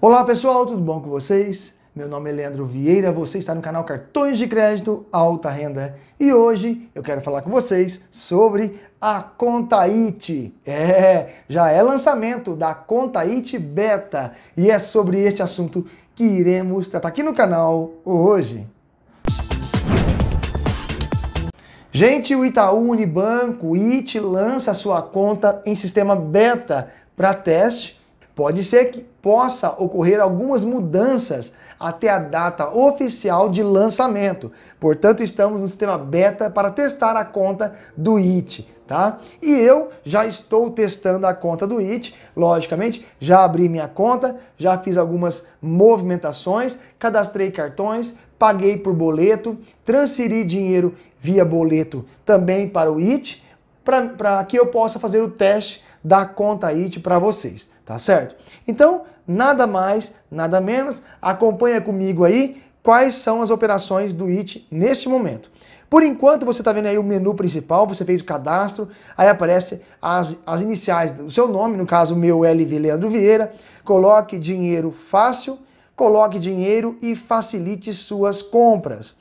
Olá pessoal, tudo bom com vocês? Meu nome é Leandro Vieira, você está no canal Cartões de Crédito Alta Renda e hoje eu quero falar com vocês sobre a It. É, já é lançamento da It Beta e é sobre este assunto que iremos tratar aqui no canal hoje. Gente, o Itaú Unibanco IT lança sua conta em sistema beta para teste Pode ser que possa ocorrer algumas mudanças até a data oficial de lançamento. Portanto, estamos no sistema beta para testar a conta do IT, tá? E eu já estou testando a conta do IT, logicamente, já abri minha conta, já fiz algumas movimentações, cadastrei cartões, paguei por boleto, transferi dinheiro via boleto também para o IT, para que eu possa fazer o teste da conta IT para vocês, tá certo? Então, nada mais, nada menos, acompanha comigo aí quais são as operações do IT neste momento. Por enquanto, você está vendo aí o menu principal, você fez o cadastro, aí aparece as, as iniciais do seu nome, no caso, meu LV Leandro Vieira, coloque dinheiro fácil, coloque dinheiro e facilite suas compras.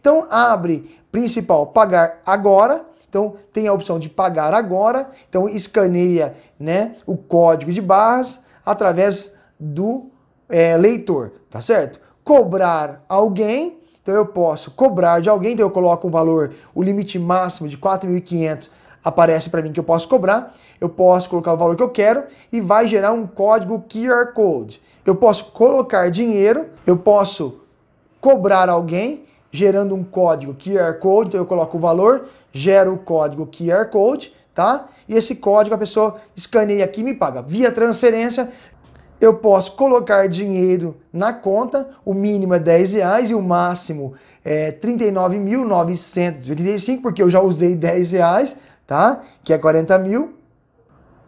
Então, abre principal pagar agora, então tem a opção de pagar agora, então escaneia né, o código de barras através do é, leitor, tá certo? Cobrar alguém, então eu posso cobrar de alguém, então eu coloco um valor, o limite máximo de 4.500 aparece para mim que eu posso cobrar, eu posso colocar o valor que eu quero e vai gerar um código QR Code. Eu posso colocar dinheiro, eu posso cobrar alguém gerando um código QR Code, então eu coloco o valor, gera o código QR Code, tá? E esse código a pessoa escaneia aqui e me paga. Via transferência, eu posso colocar dinheiro na conta, o mínimo é 10 reais e o máximo é 39.985, porque eu já usei 10 reais, tá? Que é 40 mil.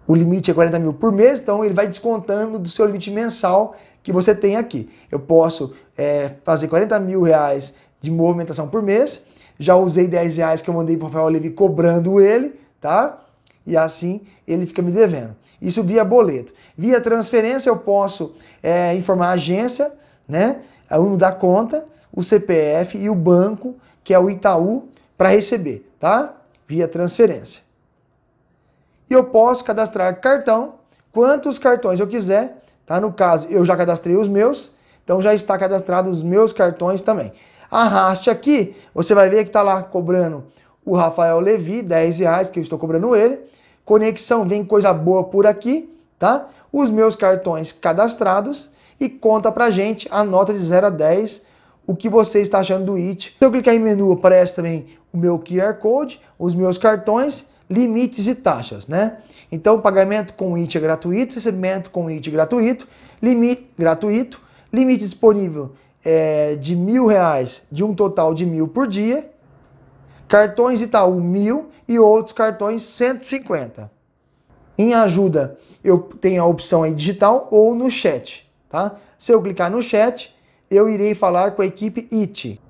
O limite é 40 mil por mês, então ele vai descontando do seu limite mensal que você tem aqui. Eu posso é, fazer 40 mil reais de movimentação por mês já usei 10 reais que eu mandei pro Rafael Olive cobrando ele, tá? E assim ele fica me devendo. Isso via boleto. Via transferência eu posso é, informar a agência, né? A uno da conta, o CPF e o banco, que é o Itaú, para receber, tá? Via transferência. E eu posso cadastrar cartão, quantos cartões eu quiser, tá? No caso, eu já cadastrei os meus, então já está cadastrado os meus cartões também. Arraste aqui, você vai ver que está lá cobrando o Rafael Levi, 10 reais, que eu estou cobrando ele. Conexão, vem coisa boa por aqui, tá? Os meus cartões cadastrados e conta pra gente a nota de 0 a 10, o que você está achando do IT. Se eu clicar em menu, aparece também o meu QR Code, os meus cartões, limites e taxas, né? Então, pagamento com IT é gratuito, recebimento com IT é gratuito, limite gratuito, limite disponível é, de mil reais, de um total de mil por dia. Cartões Itaú, mil e outros cartões, 150. Em ajuda, eu tenho a opção aí digital ou no chat, tá? Se eu clicar no chat, eu irei falar com a equipe IT.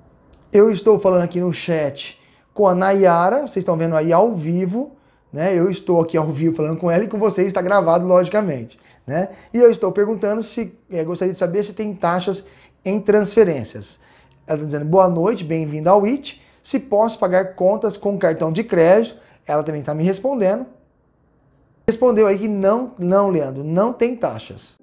Eu estou falando aqui no chat com a Nayara, vocês estão vendo aí ao vivo, né? Eu estou aqui ao vivo falando com ela e com vocês está gravado, logicamente, né? E eu estou perguntando se é, gostaria de saber se tem taxas em transferências. Ela está dizendo boa noite, bem-vindo ao IT. Se posso pagar contas com cartão de crédito, ela também está me respondendo. Respondeu aí que não, não, Leandro, não tem taxas.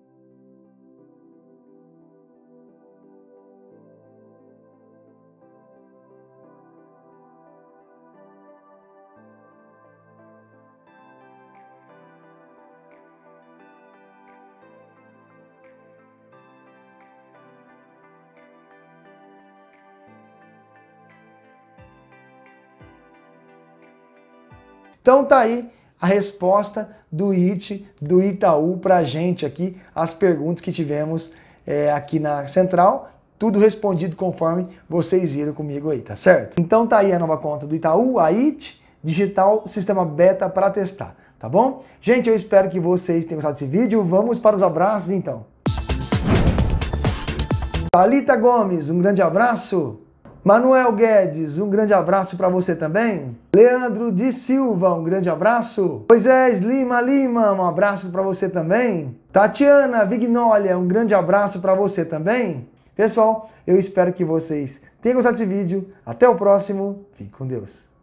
Então tá aí a resposta do IT, do Itaú para a gente aqui, as perguntas que tivemos é, aqui na central, tudo respondido conforme vocês viram comigo aí, tá certo? Então tá aí a nova conta do Itaú, a IT, digital, sistema beta para testar, tá bom? Gente, eu espero que vocês tenham gostado desse vídeo, vamos para os abraços então. Alita Gomes, um grande abraço. Manuel Guedes, um grande abraço para você também. Leandro de Silva, um grande abraço. Moisés Lima Lima, um abraço para você também. Tatiana Vignolia, um grande abraço para você também. Pessoal, eu espero que vocês tenham gostado desse vídeo. Até o próximo. Fique com Deus.